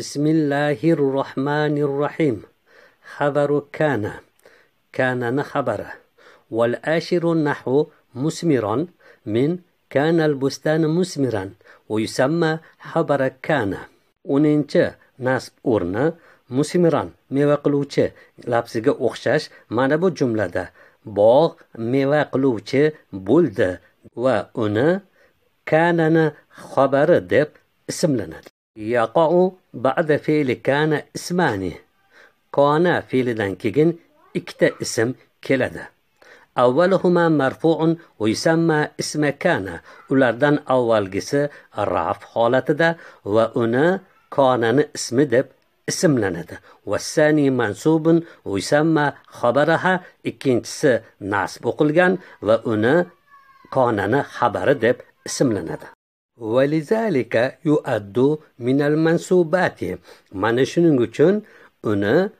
بسم الله الرحمن الرحيم خبر كان كان خبره والآشر نحو مسمرا من كان البستان مسمرا ويسمى خبر كان o'ninchi nasb o'rni musimiran meva qiluvchi اخشاش o'xshash mana bu jumlada bog' meva qiluvchi bo'ldi va uni kanani xabari deb ismlanadi yaqou ba'da fe'li kana ismani qona fe'lidan keyin ikkita ism keladi avvaluhuma marfuun va yusamma ismi kana ulardan avvalgisi raf holatida va uni konani ismi deb ismlanadi vassani mansubun va yusamma xabaraha ikkinchisi nasb o'qilgan va uni konani xabari deb ismlanadi ولذلك يؤد من المنصوبات mana shuning uchun uni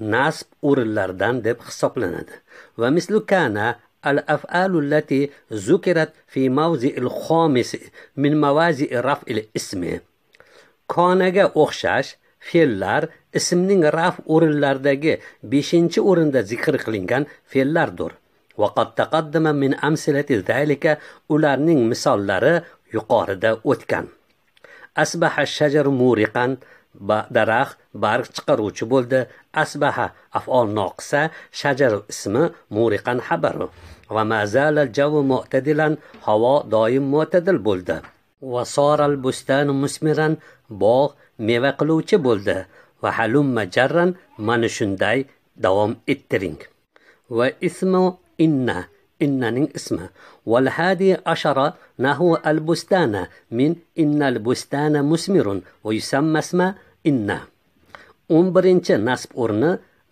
nasb o'rinlardan deb hisoblanadi va mislu kana التي ذكرت في موضع الخامس من مواضع رفع الاسم كانغا أخشاش fe'llar ismning raf o'rinlaridagi 5-o'rinda zikr qilingan fe'llardir. وقد تقدم min أمثلة zalika ularning misollari yuqorida o'tgan asbaha shajar muriqan daraxt barg chiqaruvchi bo'ldi asbaha afol noqisa shajar ismi muriqan xabaru va mazala javu mu'tadilan havo doim mo'tadil bo'ldi va soral bustan musmiran bog' meva qiluvchi bo'ldi va halumma jarran mana shunday davom ettiring va ismu inna innaning ismi val hadi ashara nahu al bustana min innal bustana musmirun va yusamma isma inna 11 nasb o'rni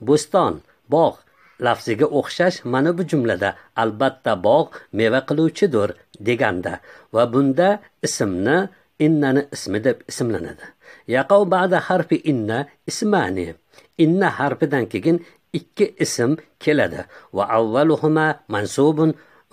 bo'ston bog' lafziga o'xshash mana bu jumlada albatta bog' meva qiluvchidir deganda va bunda ismni innani ismi deb ismlanadi yaqov ba'da harfi inna ismani inna harfidan keyin ikki ism keladi va avvaluhuma mansubun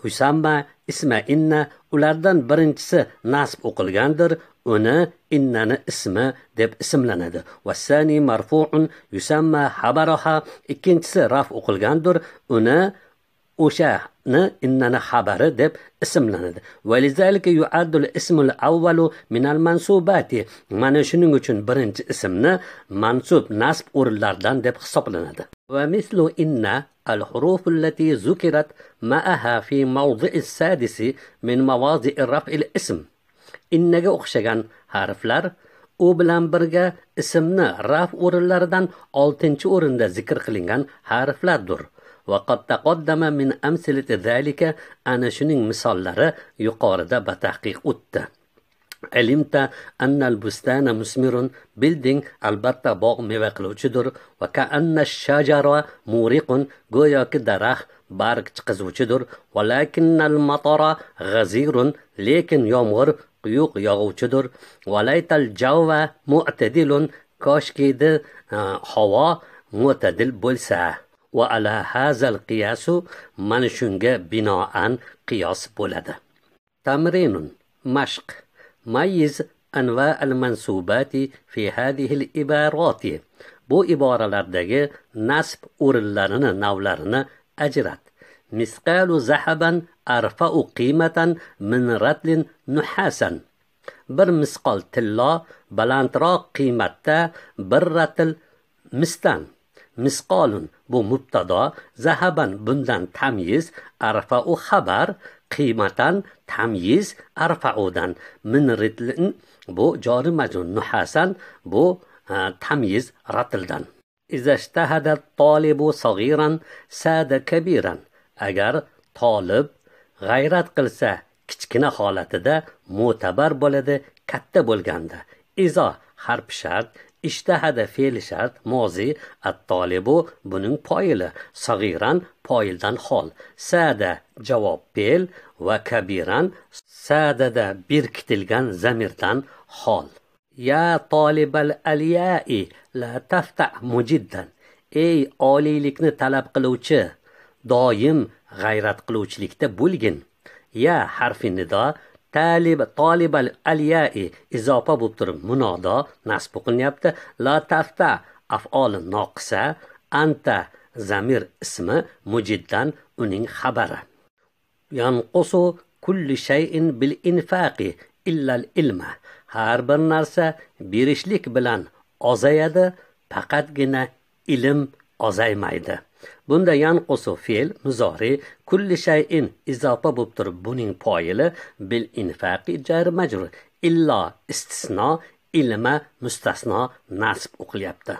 usamma isma inna ulardan birinchisi nasb o'qilgandir uni innani ismi deb ismlanadi vassani marfuun yusamma habaroha ikkinchisi raf o'qilgandir uni o'shani innani xabari deb ismlanadi valizalika yuaddul ismul avvalu minal mansubati mana shuning uchun birinchi ismni mansub nasb o'rinlaridan deb hisoblanadi va mislu inna al huruf allati zukirat ma'aha fi mawdi'i sadisi min mawadi'i raf'il ism innaga o'xshagan harflar u bilan birga ismni raf o'rinlaridan 6 o'rinda zikr qilingan harflardir وقد تقدم من أمثلة ذلك أنا شنين مثالları yuqorida بتحقيق o'tdi علمت أن البستان مسمر بيلدينغ البتة باغ ميوة قلوچدر وكأن الشجرة موريق گويا كدراخ بارق چقزوچدر ولكن المطر غزير لكن يامغر قيوق يغوچدر وليت الجو معتدل كاشكيد هوا معتدل بولسه va ala hazal qiyasu mana shunga binoan qiyos bo'ladi tamrinun mashq mayiz anva al mansubati fi hadhihi al ibarat bu iboralardagi nasb o'rinlarini navlarini ajrat misqalu zahaban arfa'u qimatan min ratlin nuhasan bir misqol tillo balandroq qiymatda bir ratl misdan misqolun bu mubtado zahaban bundan tamyiz arfau xabar qiymatan tamyiz arfaudan min ritlin bu jori majun nuhasan bu tamyiz ratildan إذا اجتهد الطالب agar tolib g'ayrat qilsa kichkina holatida mo'tabar bo'ladi katta bo'lganda izo harf shart ishtahada fe'li shart mozi at tolibu buning poyili sag'iran poyildan hol sada javob fe'l va kabiran sadada berkitilgan zamirdan hol ya tolibal aliyai la tafta mujiddan ey oliylikni talab qiluvchi doim g'ayrat qiluvchilikda bo'lgin ya harfi nido talib tolibal alyai izofa bo'lib turib munodo nasb qilinyapti la tafta afoli noqisa anta zamir ismi mujiddan uning xabari yanqusu kulli shayin bil infaqi illal ilma har bir narsa berishlik bilan ozayadi faqatgina ilm ozaymaydi bunda yanqusu fe'l muzori kulli shayin izofa bo'lib turib buning poyili bil infaqi jar majrur illo istisno ilma mustasno nasb o'qilyapti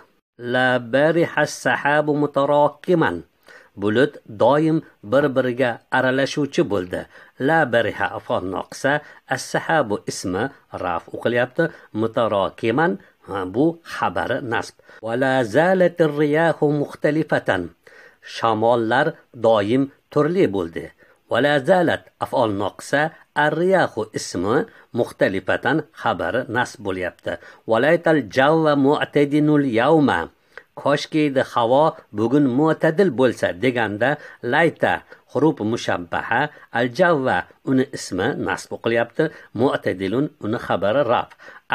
la bariha sahabu mutaroqiman bulut doim bir biriga aralashuvchi bo'ldi la bariha afon noqsa as sahabu ismi raf o'qilyapti mutarokiman bu xabari nasb vala zalatir riyahu muxtalifatan shamollar doim turli bo'ldi valazalat afol noqsa arriyahu ismi muxtalifatan xabari nas bo'lyapti valaytal الجو mutadinul اليوم koshki havo bugun mo'tadil bo'lsa deganda layta xurub mushabbaha al javva uni ismi nasb o'qilyapti mutadilun uni xabari raf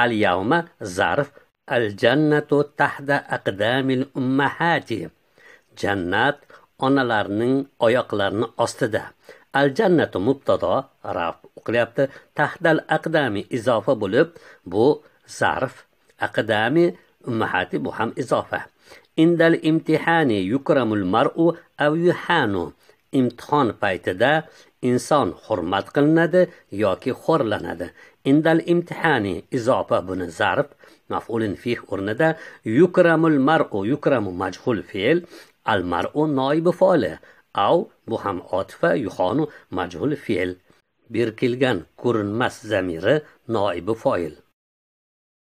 al yavma zarf al jannatu tahda aqdamil ummahati jannat onalarning oyoqlarini ostida al jannatu mubtado raf o'qilyapti tahdal aqdami izofa bo'lib bu zarf aqdami ummahati bu ham izofa indal imtihani yukramul mar'u av yuhanu imtihon paytida inson hurmat qilinadi yoki xo'rlanadi indal imtihani izofa buni zarf maf'ulin fih o'rnida yukramul mar'u yukramu majhul fe'l al mar'u noibi foli av bu ham otifa yuhonu majhul fe'l berkilgan ko'rinmas zamiri noibi foil